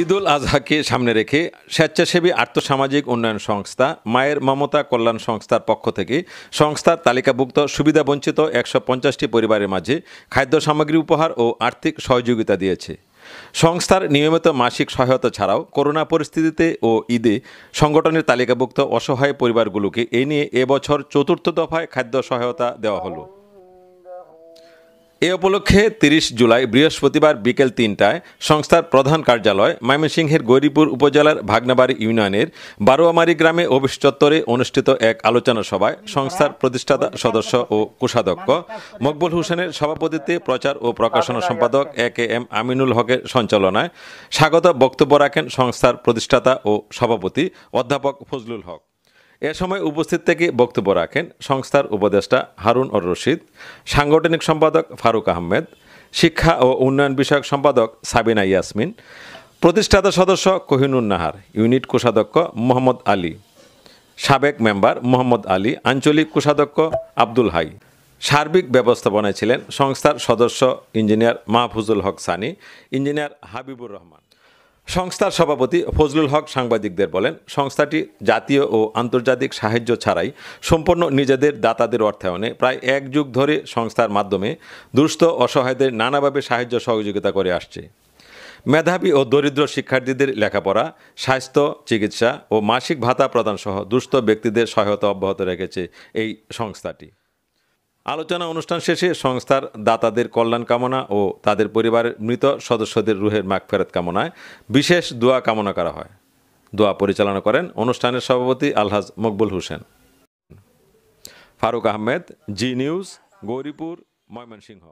ঈদুল আজহাকে সামনে রেখে স্বেচ্ছাসেবী আর্থসামাজিক উন্নয়ন সংস্থা মায়ের মমতা কল্যাণ সংস্থার পক্ষ থেকে সংস্থার তালিকাভুক্ত সুবিধাবঞ্চিত একশো পঞ্চাশটি পরিবারের মাঝে খাদ্য সামগ্রী উপহার ও আর্থিক সহযোগিতা দিয়েছে সংস্থার নিয়মিত মাসিক সহায়তা ছাড়াও করোনা পরিস্থিতিতে ও ঈদে সংগঠনের তালিকাভুক্ত অসহায় পরিবারগুলোকে এ নিয়ে এবছর চতুর্থ দফায় খাদ্য সহায়তা দেওয়া হলো এ উপলক্ষে তিরিশ জুলাই বৃহস্পতিবার বিকেল তিনটায় সংস্থার প্রধান কার্যালয় ময়মনসিংহের গৌরীপুর উপজেলার ভাগনাবাড়ি ইউনিয়নের বারোয়ামারি গ্রামে অফিস চত্বরে অনুষ্ঠিত এক আলোচনা সভায় সংস্থার প্রতিষ্ঠাতা সদস্য ও কোষাধ্যক্ষ মকবুল হোসেনের সভাপতিত্বে প্রচার ও প্রকাশনা সম্পাদক এ কে এম আমিনুল হকের সঞ্চালনায় স্বাগত বক্তব্য রাখেন সংস্থার প্রতিষ্ঠাতা ও সভাপতি অধ্যাপক ফজলুল হক এ সময় উপস্থিত থেকে বক্তব্য রাখেন সংস্থার উপদেষ্টা হারুন অর রশিদ সাংগঠনিক সম্পাদক ফারুক আহমেদ শিক্ষা ও উন্নয়ন বিষয়ক সম্পাদক সাবিনা ইয়াসমিন প্রতিষ্ঠাতা সদস্য কোহিনুর নাহার ইউনিট কোষাধ্যক্ষ মোহাম্মদ আলী সাবেক মেম্বার মোহাম্মদ আলী আঞ্চলিক কোষাধ্যক্ষ আব্দুল হাই সার্বিক ব্যবস্থাপনায় ছিলেন সংস্থার সদস্য ইঞ্জিনিয়ার মাহফুজুল হক সানি ইঞ্জিনিয়ার হাবিবুর রহমান সংস্থার সভাপতি ফজলুল হক সাংবাদিকদের বলেন সংস্থাটি জাতীয় ও আন্তর্জাতিক সাহায্য ছাড়াই সম্পূর্ণ নিজেদের দাতাদের অর্থায়নে প্রায় এক যুগ ধরে সংস্থার মাধ্যমে দুস্থ অসহায়দের নানাভাবে সাহায্য সহযোগিতা করে আসছে মেধাবী ও দরিদ্র শিক্ষার্থীদের লেখাপড়া স্বাস্থ্য চিকিৎসা ও মাসিক ভাতা প্রদানসহ দুস্থ ব্যক্তিদের সহায়তা অব্যাহত রেখেছে এই সংস্থাটি আলোচনা অনুষ্ঠান শেষে সংস্থার দাতাদের কল্যাণ কামনা ও তাদের পরিবারের মৃত সদস্যদের রুহের মাগফেরত কামনায় বিশেষ দোয়া কামনা করা হয় দোয়া পরিচালনা করেন অনুষ্ঠানের সভাপতি আলহাজ মকবুল হোসেন ফারুক আহমেদ জি নিউজ গৌরীপুর ময়মনসিংহ